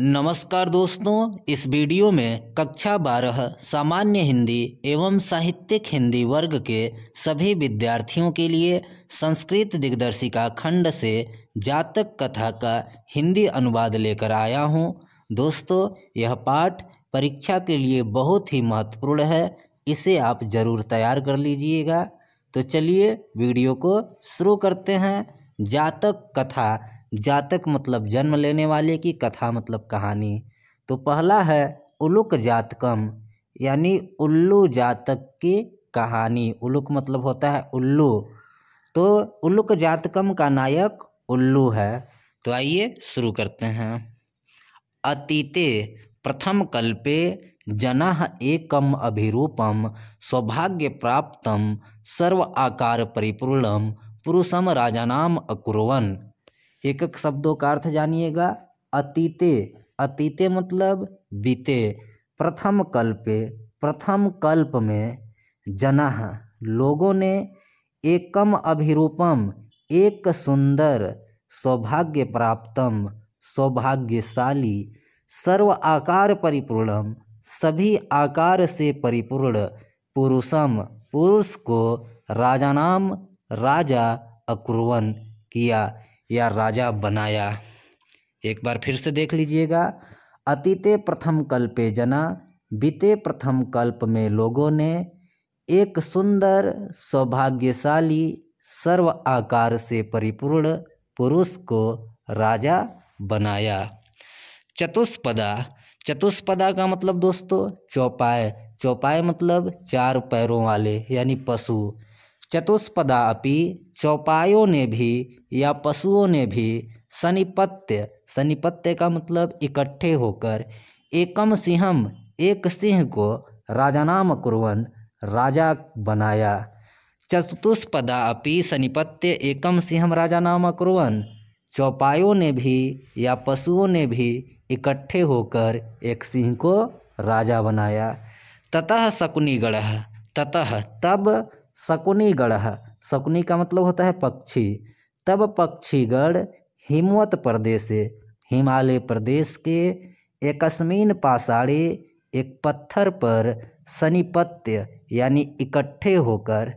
नमस्कार दोस्तों इस वीडियो में कक्षा बारह सामान्य हिंदी एवं साहित्यिक हिंदी वर्ग के सभी विद्यार्थियों के लिए संस्कृत दिग्दर्शिका खंड से जातक कथा का हिंदी अनुवाद लेकर आया हूं दोस्तों यह पाठ परीक्षा के लिए बहुत ही महत्वपूर्ण है इसे आप ज़रूर तैयार कर लीजिएगा तो चलिए वीडियो को शुरू करते हैं जातक कथा जातक मतलब जन्म लेने वाले की कथा मतलब कहानी तो पहला है उलुक जातकम यानी उल्लू जातक की कहानी उलुक मतलब होता है उल्लू तो उल्लुक जातकम का नायक उल्लू है तो आइए शुरू करते हैं अतीते प्रथम कल्पे जना एकम अभिरूपम सौभाग्य प्राप्तम सर्व आकार परिपूर्णम पुरुषम राजानाम अकुरवन एक एक शब्दों का अर्थ जानिएगा अतीते अतीते मतलब बीते प्रथम कल्पे प्रथम कल्प में जना लोगों ने एकम अभिरूपम एक सुंदर सौभाग्य प्राप्तम सौभाग्यशाली सर्व आकार परिपूर्णम सभी आकार से परिपूर्ण पुरुषम पुरुष को राजा नाम राजा अकुर्वन किया या राजा बनाया एक बार फिर से देख लीजिएगा अतीते प्रथम कल्पे जना बीते प्रथम कल्प में लोगों ने एक सुंदर सौभाग्यशाली सर्व आकार से परिपूर्ण पुरुष को राजा बनाया चतुष्पदा चतुष्पदा का मतलब दोस्तों चौपाए चौपाए मतलब चार पैरों वाले यानी पशु चतुष्पदा अपि चौपायों ने भी या पशुओं ने भी सनिपत्य सनिपत्य का मतलब इकट्ठे होकर एकम सिंहम एक सिंह को राजा नाम कुरवन राजा बनाया चतुष्पदा अपि सनिपत्य एकम सिंहम राजा नाम कुरवन चौपायों ने भी या पशुओं ने भी इकट्ठे होकर एक सिंह को राजा बनाया ततः शकुनिगढ़ ततः तब शकुनीगढ़ शकुनी का मतलब होता है पक्षी तब पक्षीगढ़ हिमवत प्रदेश हिमालय प्रदेश के एकस्मिन पाषाणे एक पत्थर पर सनिपत्य यानी इकट्ठे होकर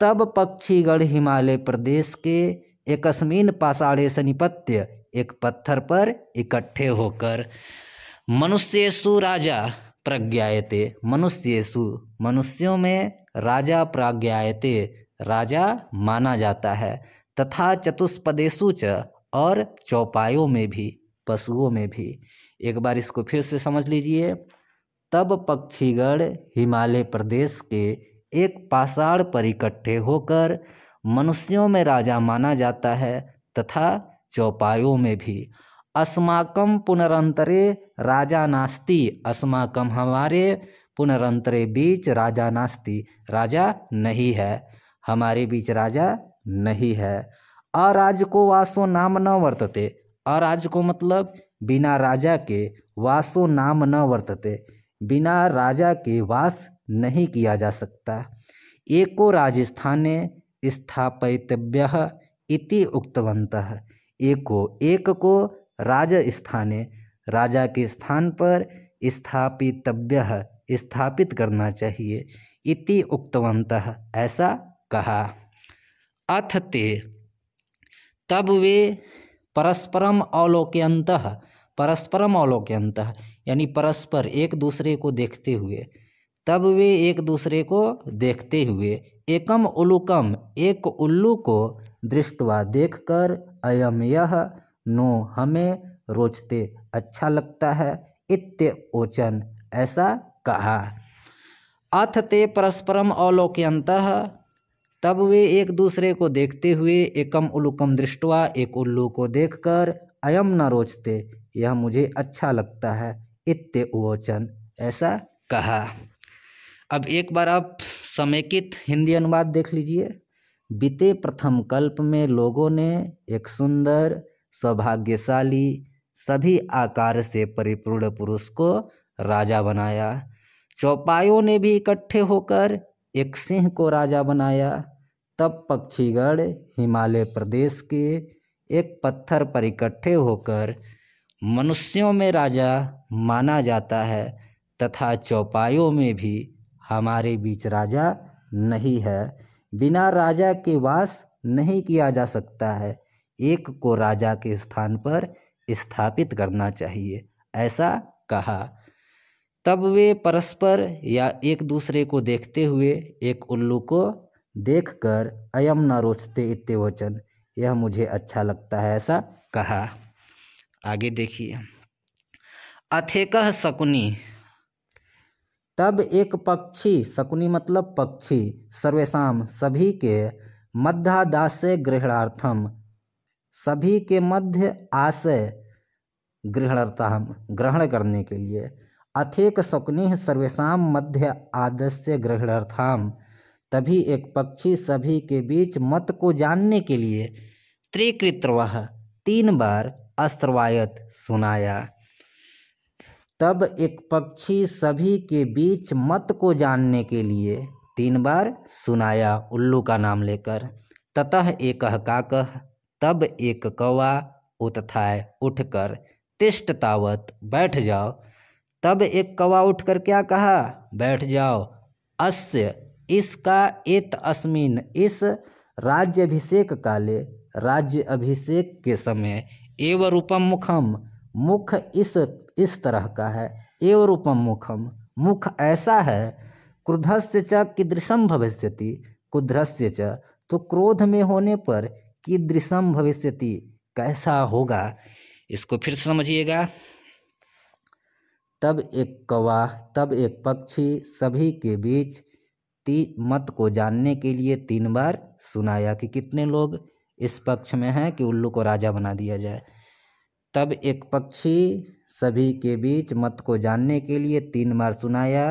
तब पक्षीगढ़ हिमालय प्रदेश के एकस्मिन पाषाणे सनिपत्य एक पत्थर पर इकट्ठे होकर मनुष्येशु राजा प्रज्ञायते मनुष्येशु मनुष्यों में राजा प्राज्ञायते राजा माना जाता है तथा चतुष्पदेशु च और चौपायों में भी पशुओं में भी एक बार इसको फिर से समझ लीजिए तब पक्षीगढ़ हिमालय प्रदेश के एक पाषाण पर इकट्ठे होकर मनुष्यों में राजा माना जाता है तथा चौपायों में भी अस्माकम पुनरंतरे राजा नास्ति अस्माकम हमारे पुनरंतरे बीच राजा नास्ति राजा नहीं है हमारे बीच राजा नहीं है अराज को वासो नाम न वर्तते अराज को मतलब बिना राजा के वासो नाम न वर्तते बिना राजा के वास नहीं किया जा सकता एको राजस्थाने स्थापितव्य इति उक्तवंत एको एक को राजस्थाने राजा के स्थान पर स्थापितव्य स्थापित करना चाहिए इति उक्तवंतः ऐसा कहा अथ ते तब वे परस्परम अवलोक्यंत परस्परम अवलोक्यंत यानी परस्पर एक दूसरे को देखते हुए तब वे एक दूसरे को देखते हुए एकम उल्लुकम एक उल्लू को दृष्टवा देखकर अयम यह नो हमें रोचते अच्छा लगता है इत्य ओचन ऐसा कहा अथ ते परस्परम अवलोकयंत तब वे एक दूसरे को देखते हुए एकम उल्लुकम दृष्टवा एक उल्लू को देखकर अयम न रोचते यह मुझे अच्छा लगता है इत्य वोचन ऐसा कहा अब एक बार आप समेकित हिंदी अनुवाद देख लीजिए बीते प्रथम कल्प में लोगों ने एक सुंदर सौभाग्यशाली सभी आकार से परिपूर्ण पुरुष को राजा बनाया चौपायों ने भी इकट्ठे होकर एक सिंह को राजा बनाया तब पक्षीगण हिमालय प्रदेश के एक पत्थर पर इकट्ठे होकर मनुष्यों में राजा माना जाता है तथा चौपायों में भी हमारे बीच राजा नहीं है बिना राजा के वास नहीं किया जा सकता है एक को राजा के स्थान पर स्थापित करना चाहिए ऐसा कहा तब वे परस्पर या एक दूसरे को देखते हुए एक उल्लू को देखकर अयम न रोचते इत्य वचन यह मुझे अच्छा लगता है ऐसा कहा आगे देखिए अथेकह शकुनी तब एक पक्षी शकुनी मतलब पक्षी सर्वेशम सभी के मध्यादास्य ग्रहणार्थम सभी के मध्य आशय हम ग्रहण करने के लिए अथेक स्वप्नि सर्वेशा मध्य आदस्य ग्रहणार्थाम तभी एक पक्षी सभी के बीच मत को जानने के लिए त्रिकृतव तीन बार अस्त्रवायत सुनाया तब एक पक्षी सभी के बीच मत को जानने के लिए तीन बार सुनाया उल्लू का नाम लेकर ततः एक काकह तब एक कौवा उतथाय उठकर तिष्टतावत बैठ जाओ तब एक कौवा उठकर क्या कहा बैठ जाओ अस्य इसका एत अस्मिन इस राज्य अभिषेक काले राज्य अभिषेक के समय एव रूपम मुखम मुख इस इस तरह का है एव रूपम मुखम मुख ऐसा है क्रुधस्य च कीदृशम भविष्यति कुध्रस्य च तो क्रोध में होने पर कीदृशम भविष्यति कैसा होगा इसको फिर समझिएगा तब एक कौवा तब एक पक्षी सभी के बीच ती मत को जानने के लिए तीन बार सुनाया कि कितने लोग इस पक्ष में हैं कि उल्लू को राजा बना दिया जाए तब एक पक्षी सभी के बीच मत को जानने के लिए तीन बार सुनाया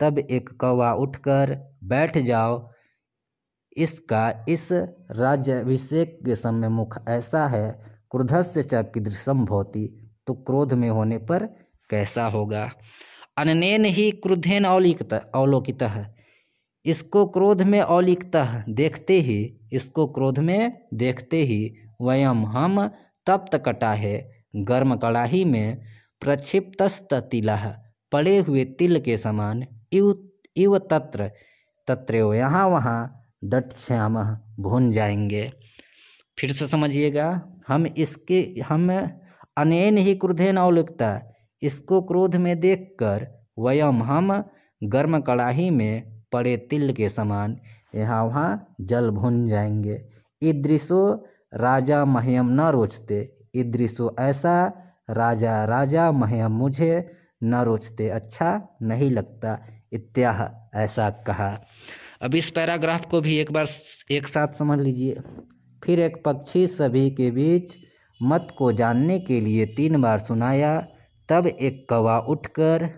तब एक कौवा उठकर बैठ जाओ इसका इस राज्यभिषेक के समय मुख ऐसा है क्रोधस्य च भवति तो क्रोध में होने पर कैसा होगा अननेन ही क्रोधेन अवलिखित अवलोकित इसको क्रोध में अवलिखता देखते ही इसको क्रोध में देखते ही वयम हम तप्त कटा है गर्म कड़ाही में प्रक्षिप्तस्त तिल पड़े हुए तिल के समान इव इव तत्र तत्र यहाँ वहाँ दट श्याम भुन जाएंगे फिर से समझिएगा हम इसके हम अनेन ही क्रोधे अवलिखता इसको क्रोध में देखकर वयम हम गर्म कड़ाही में पड़े तिल के समान यहाँ वहाँ जल भुन जाएंगे ईदृशो राजा मह्यम न रोचते ईदृशो ऐसा राजा राजा मह्यम मुझे न रोचते अच्छा नहीं लगता इत्याह ऐसा कहा अब इस पैराग्राफ को भी एक बार एक साथ समझ लीजिए फिर एक पक्षी सभी के बीच मत को जानने के लिए तीन बार सुनाया तब एक कवा उठकर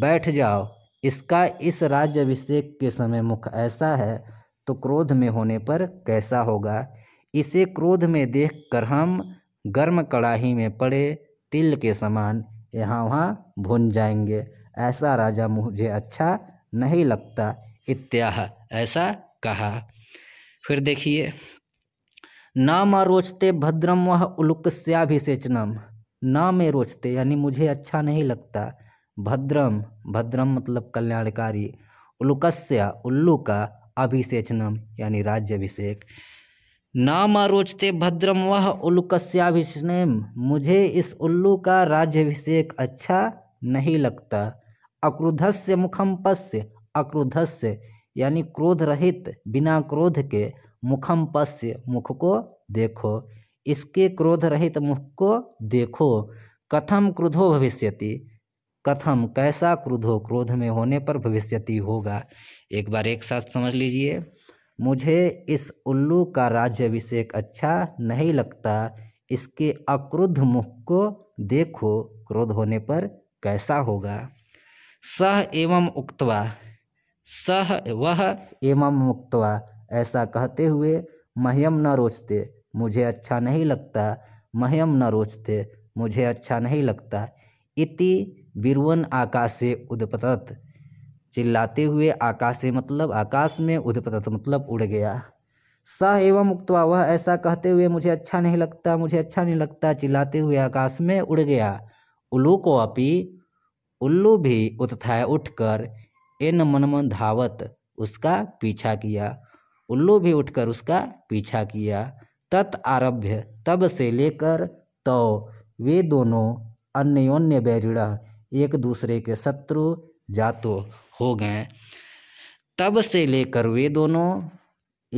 बैठ जाओ इसका इस राज्य अभिषेक के समय मुख ऐसा है तो क्रोध में होने पर कैसा होगा इसे क्रोध में देखकर हम गर्म कड़ाही में पड़े तिल के समान यहाँ वहाँ भुन जाएंगे ऐसा राजा मुझे अच्छा नहीं लगता इत्याह ऐसा कहा फिर देखिए नाम आरोचते भद्रम वह उलुक स्याभिषेचनम ना में रोचते यानी मुझे अच्छा नहीं लगता भद्रम भद्रम मतलब कल्याणकारी उलुकस्य उल्लू का अभिषेचनम यानी राज्य अभिषेक नाम आरोचते भद्रम वह उल्लुकस्याभिषेम मुझे इस उल्लू का राज्यभिषेक अच्छा नहीं लगता अक्रुधस्य मुखम पश्य अक्रोधस्य यानी क्रोध रहित बिना क्रोध के मुखम पश्य मुख को देखो इसके क्रोध रहित मुख को देखो कथम क्रोधो भविष्यति कथम कैसा क्रोधो क्रोध में होने पर भविष्यति होगा एक बार एक साथ समझ लीजिए मुझे इस उल्लू का राज्य अभिषेक अच्छा नहीं लगता इसके अक्रुद्ध मुख को देखो क्रोध होने पर कैसा होगा सह एवं उक्तवा सह वह एवं मुक्तवा ऐसा कहते हुए मह्यम न रोचते मुझे अच्छा नहीं लगता मह्यम न रोचते मुझे अच्छा नहीं लगता इति बिरुवन आकाशे उदपतत चिल्लाते हुए आकाशे मतलब आकाश में उदपतत मतलब उड़ गया सह एवं उक्तवा वह ऐसा कहते हुए मुझे अच्छा नहीं लगता मुझे अच्छा नहीं लगता चिल्लाते हुए आकाश में उड़ गया उल्लू को अपी उल्लू भी उतथाय उठकर एन मनमन धावत उसका पीछा किया उल्लू भी उठकर उसका पीछा किया तत् आरभ्य तब से लेकर तो वे दोनों अन्योन्य बैरिण एक दूसरे के शत्रु जातो हो गए तब से लेकर वे दोनों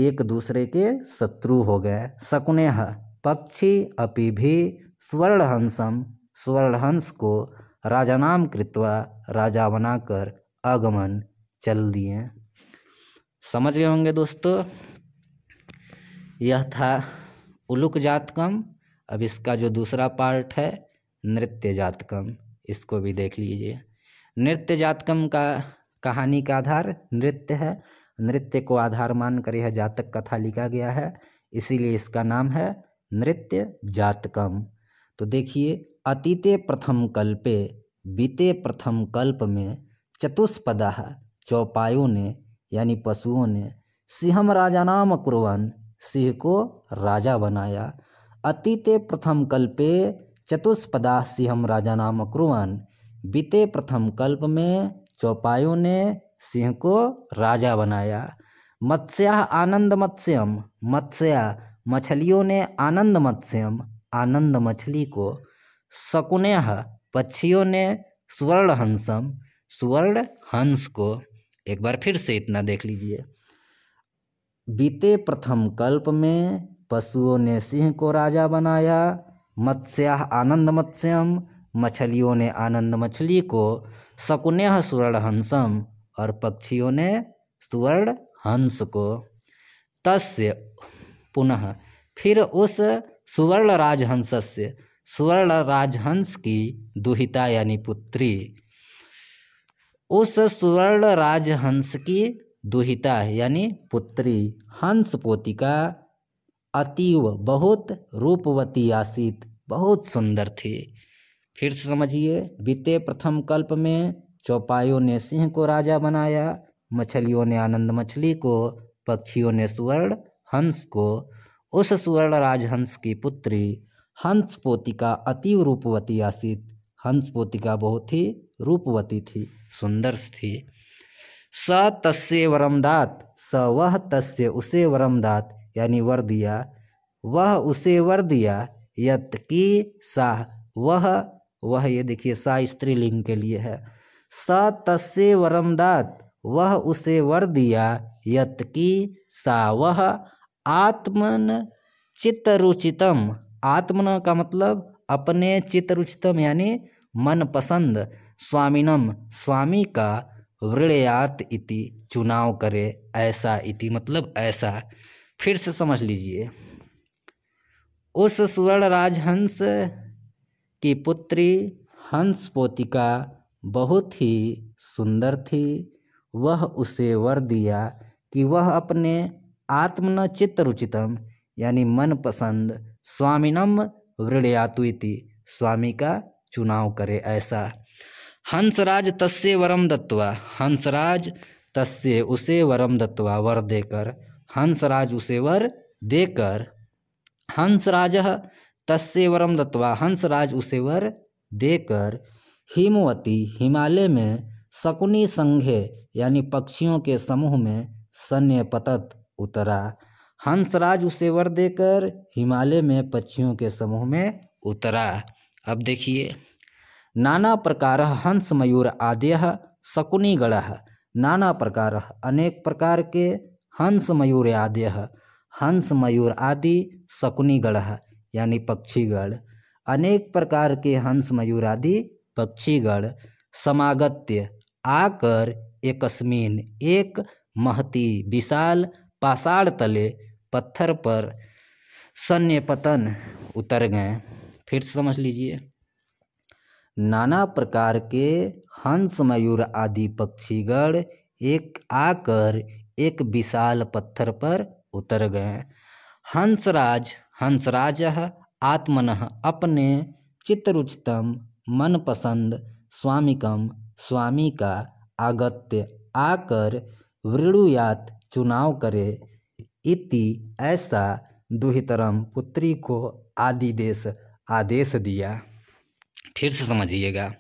एक दूसरे के शत्रु हो गए शकुने पक्षी अपि भी स्वर्णहंसम स्वर्णहंस को नाम कृत्वा राजा बनाकर आगमन चल दिए समझ गए होंगे दोस्तों यह था उलुक जातकम अब इसका जो दूसरा पार्ट है नृत्य जातकम इसको भी देख लीजिए नृत्य जातकम का कहानी का आधार नृत्य है नृत्य को आधार मानकर यह जातक कथा लिखा गया है इसीलिए इसका नाम है नृत्य जातकम तो देखिए अतीते प्रथम कल्पे बीते प्रथम कल्प में चतुष्पद चौपायों ने यानी पशुओं ने सिंहम राजा नाम कुरवन सिंह को राजा बनाया अतीते प्रथम कल्पे चतुष्पदा सिंहम राजा नाम कुरवन बीते प्रथम कल्प में चौपायों ने सिंह को राजा बनाया मत्स्या आनंद मत्स्यम मत्स्या मछलियों ने आनंद मत्स्यम आनंद मछली को शकुनेह पक्षियों ने हंसम सुवर्ण हंस को एक बार फिर से इतना देख लीजिए बीते प्रथम कल्प में पशुओं ने सिंह को राजा बनाया मत्स्या आनंद मत्स्यम मछलियों ने आनंद मछली को शकुनेह सुवर्ण हंसम और पक्षियों ने सुवर्ण हंस को तस्य पुनः फिर उस सुवर्ण राजहंस से सुवर्ण राजहंस की दुहिता यानी पुत्री उस स्वर्ण राजहंस की दुहिता यानी पुत्री हंस पोती का अतीव बहुत रूपवती आसित बहुत सुंदर थी फिर से समझिए बीते प्रथम कल्प में चौपायों ने सिंह को राजा बनाया मछलियों ने आनंद मछली को पक्षियों ने सुवर्ण हंस को उस सुवर्ण राजहंस की पुत्री हंस पोती का अतीव रूपवती आसित हंसपोतिका बहुत ही रूपवती थी सुंदर थी स तस्य वरमदात स वह तस्य उसे वरमदात यानी वर दिया वह उसे वर दिया यत की सा वह वह ये देखिए सा स्त्रीलिंग के लिए है स तस्य वरमदात वह उसे वर दिया यत की सा वह आत्मन चित्तरुचितम आत्मन का मतलब अपने चित्तरुचितम यानी मनपसंद स्वामिनम स्वामी का वृणयात इति चुनाव करे ऐसा इति मतलब ऐसा फिर से समझ लीजिए उस स्वर्ण राजहंस की पुत्री हंस पोतिका बहुत ही सुंदर थी वह उसे वर दिया कि वह अपने आत्मन रुचितम यानी मनपसंद स्वामिनम वृणयातु इति स्वामी का चुनाव करे ऐसा हंसराज तस्य वरम दत्वा हंसराज तस्य उसे वरम दत्वा वर देकर हंसराज उसे वर देकर हंसराज तस्य वरम दत्वा हंसराज उसे वर देकर हिमवती हिमालय में शकुनी संघे यानी पक्षियों के समूह में सन्य पतत उतरा हंसराज उसे वर देकर हिमालय में पक्षियों के समूह में उतरा अब देखिए नाना प्रकार हंस मयूर आदि शकुनिगण नाना प्रकार अनेक प्रकार के हंस मयूर आदि हंस मयूर आदि शकुनिगण यानी पक्षीगण अनेक प्रकार के हंस मयूर आदि पक्षीगण समागत्य आकर एकस्मिन एक महती विशाल पाषाण तले पत्थर पर सन्यपतन उतर गए फिर समझ लीजिए नाना प्रकार के हंस मयूर आदि पक्षीगण एक आकर एक विशाल पत्थर पर उतर गए हंसराज हंसराज आत्मन अपने चित्तरुचतम मनपसंद स्वामिकम स्वामी का आगत्य आकर वृणुयात चुनाव करे इति ऐसा दुहितरम पुत्री को आदि देश आदेश दिया फिर से समझिएगा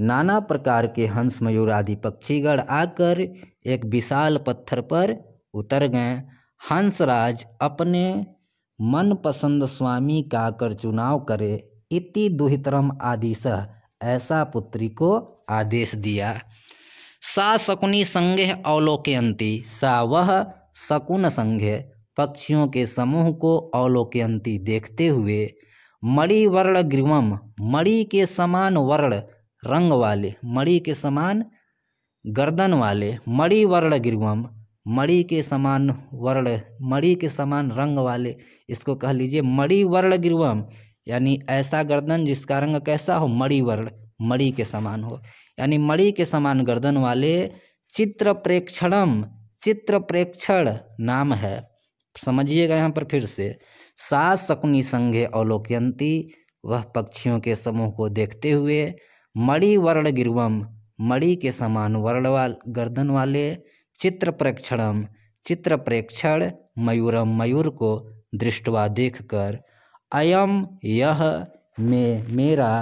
नाना प्रकार के हंस मयूर आदि पक्षीगण आकर एक विशाल पत्थर पर उतर गए हंसराज अपने मनपसंद स्वामी का कर चुनाव करे इति दुहितरम आदि सह ऐसा पुत्री को आदेश दिया सा शकुनी संघ अवलोकयंती सा वह शकुन संघ पक्षियों के समूह को अवलोकयंती देखते हुए मणि वर्ण ग्रीवम मणि के समान वर्ण रंग वाले मणि के समान गर्दन वाले मणि वर्ण ग्रीवम मणि के समान वर्ण मणि के समान रंग वाले इसको कह लीजिए मणि वर्ण ग्रीवम यानी ऐसा गर्दन जिसका रंग कैसा हो मणि वर्ण मणि के समान हो यानी मणि के समान गर्दन वाले चित्र प्रेक्षणम चित्र प्रेक्षण नाम है समझिएगा यहाँ पर फिर से सा शकुनी संघे अवलोकयंती वह पक्षियों के समूह को देखते हुए मणि वर्ण गिरवम मणि के समान वर्ण वाल गर्दन वाले चित्र प्रेक्षणम चित्र प्रेक्षण मयूरम मयूर को दृष्टवा देखकर अयम यह में मेरा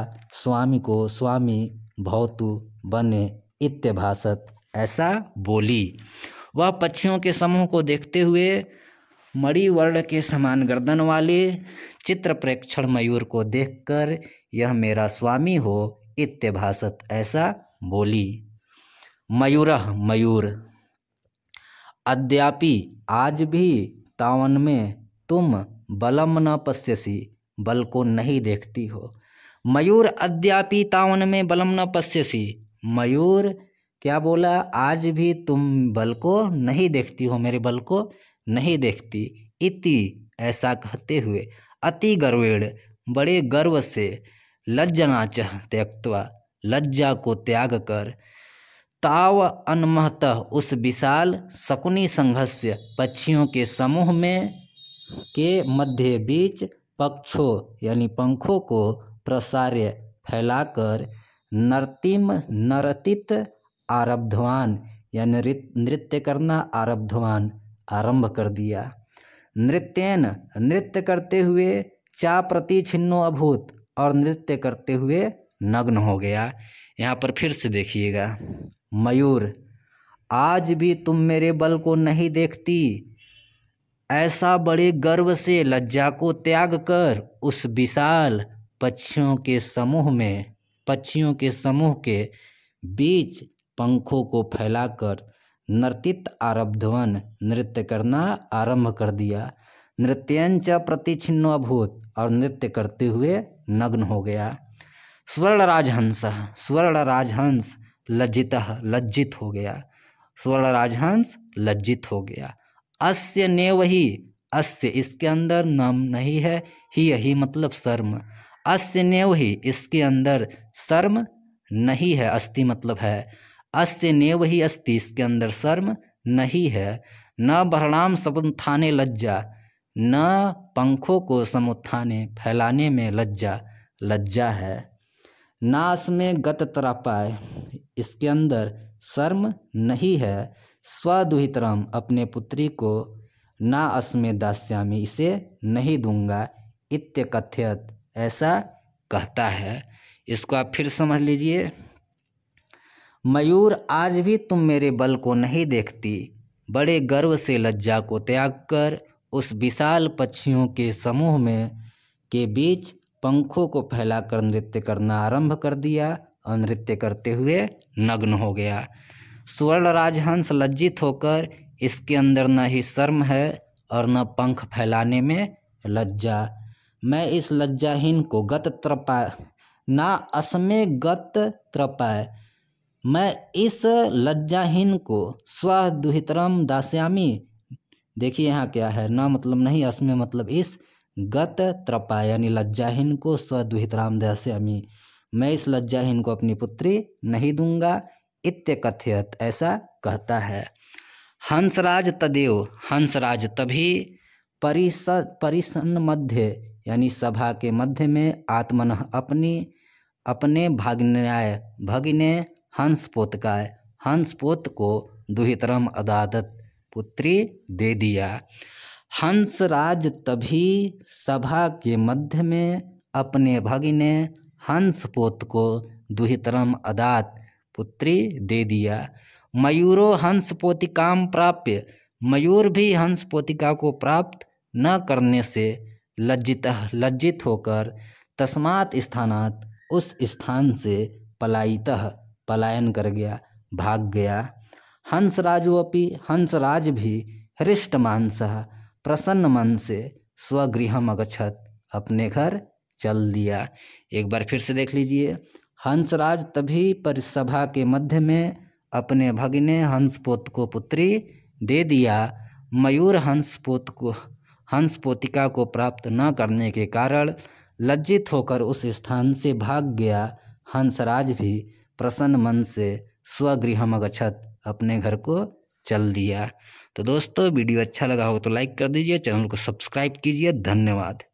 स्वामी को स्वामी भौतु बने इत्यभाषत ऐसा बोली वह पक्षियों के समूह को देखते हुए मणिवर्ण के समान गर्दन वाले चित्र प्रेक्षण मयूर को देखकर यह मेरा स्वामी हो इत्यभाषत ऐसा बोली मयूर मयूर अद्यापि आज भी तावन में तुम बलम न पश्यसी बल को नहीं देखती हो मयूर अद्यापि तावन में बलम न पश्यसी मयूर क्या बोला आज भी तुम बल को नहीं देखती हो मेरे बल को नहीं देखती इति ऐसा कहते हुए अति गर्वेण बड़े गर्व से लज्जनाच त्यक्वा लज्जा को त्याग कर ताव अनमहत उस विशाल शकुनी संघस्य पक्षियों के समूह में के मध्य बीच पक्षों यानी पंखों को प्रसार्य फैलाकर नर्तिम नर्तित आरब्धवान या नृत्य करना आरब्धवान आरंभ कर दिया नृत्यन नृत्य करते हुए चा प्रति छिन्नो अभूत और नृत्य करते हुए नग्न हो गया यहाँ पर फिर से देखिएगा मयूर आज भी तुम मेरे बल को नहीं देखती ऐसा बड़े गर्व से लज्जा को त्याग कर उस विशाल पक्षियों के समूह में पक्षियों के समूह के बीच पंखों को फैलाकर नर्तित आरब्धवन नृत्य करना आरंभ कर दिया नृत्यंच प्रति प्रतिच्छिन्न अभूत और नृत्य करते हुए नग्न हो गया स्वर्ण राजहंस स्वर्ण राजहंस लज्जित लज्जित हो गया स्वर्ण राजहंस लज्जित हो गया अस्य ने वही अस्य इसके अंदर नम नहीं है ही यही मतलब शर्म अस्य ने वही इसके अंदर शर्म नहीं है अस्थि मतलब है अस्य नेव ही अस्ति इसके अंदर शर्म नहीं है न बहराम समुत्थाने लज्जा न पंखों को समुत्थाने फैलाने में लज्जा लज्जा है ना इसमें गत तरापाए इसके अंदर शर्म नहीं है स्वदुहितरम अपने पुत्री को ना अस्में दास्यामी इसे नहीं दूंगा इत्य कथ्यत ऐसा कहता है इसको आप फिर समझ लीजिए मयूर आज भी तुम मेरे बल को नहीं देखती बड़े गर्व से लज्जा को त्याग कर उस विशाल पक्षियों के समूह में के बीच पंखों को फैलाकर नृत्य करना आरंभ कर दिया और नृत्य करते हुए नग्न हो गया स्वर्ण राजहंस लज्जित होकर इसके अंदर न ही शर्म है और न पंख फैलाने में लज्जा मैं इस लज्जाहीन को गत त्रपा ना असमे गत त्रपाय मैं इस लज्जाहीन को स्व दुहितरम दास्यामी देखिए यहाँ क्या है ना मतलब नहीं असमें मतलब इस गत त्रपा यानी लज्जाहीन को स्वदुहितराम दास्यामी मैं इस लज्जाहीन को अपनी पुत्री नहीं दूंगा इत्य कथ्यत ऐसा कहता है हंसराज तदेव हंसराज तभी परिस परिसन मध्य यानी सभा के मध्य में आत्मन अपनी अपने भाग्याय भगिने हंस पोत का हंस पोत को दुहितरम अदादत पुत्री दे दिया हंसराज तभी सभा के मध्य में अपने भगिने हंस पोत को दुहितरम अदात पुत्री दे दिया मयूरो हंस पोतिकाम प्राप्य मयूर भी हंस पोतिका को प्राप्त न करने से लज्जित लज्जित होकर तस्मात स्थानात उस स्थान से पलायित पलायन कर गया भाग गया हंसराजोपि हंसराज भी हृष्ट मानस प्रसन्न मन से स्वगृह अगछत अपने घर चल दिया एक बार फिर से देख लीजिए हंसराज तभी परिसभा के मध्य में अपने भगिने हंसपोत को पुत्री दे दिया मयूर हंसपोत को हंसपोतिका को प्राप्त न करने के कारण लज्जित होकर उस स्थान से भाग गया हंसराज भी प्रसन्न मन से स्वगृहम अगछत अपने घर को चल दिया तो दोस्तों वीडियो अच्छा लगा होगा तो लाइक कर दीजिए चैनल को सब्सक्राइब कीजिए धन्यवाद